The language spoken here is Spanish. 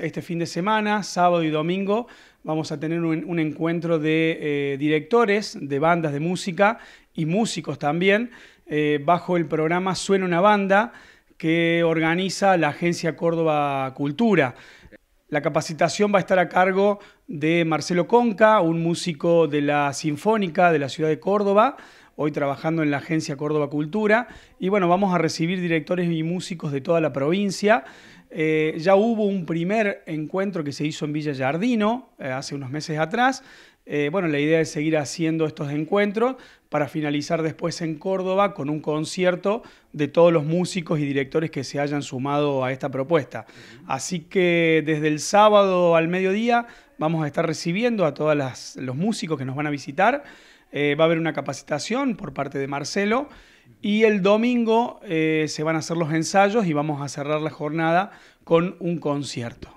Este fin de semana, sábado y domingo, vamos a tener un, encuentro de eh, directores de bandas de música y músicos también, eh, bajo el programa Suena una banda que organiza la Agencia Córdoba Cultura. La capacitación va a estar a cargo de Marcelo Conca, un músico de la Sinfónica de la ciudad de Córdoba, hoy trabajando en la Agencia Córdoba Cultura. Y bueno, vamos a recibir directores y músicos de toda la provincia. Eh, ya hubo un primer encuentro que se hizo en Villa Jardino eh, hace unos meses atrás. Eh, bueno, la idea es seguir haciendo estos encuentros para finalizar después en Córdoba con un concierto de todos los músicos y directores que se hayan sumado a esta propuesta. Así que desde el sábado al mediodía vamos a estar recibiendo a todos los músicos que nos van a visitar. va a haber una capacitación por parte de Marcelo. Y el domingo eh, se van a hacer los ensayos y vamos a cerrar la jornada con un concierto.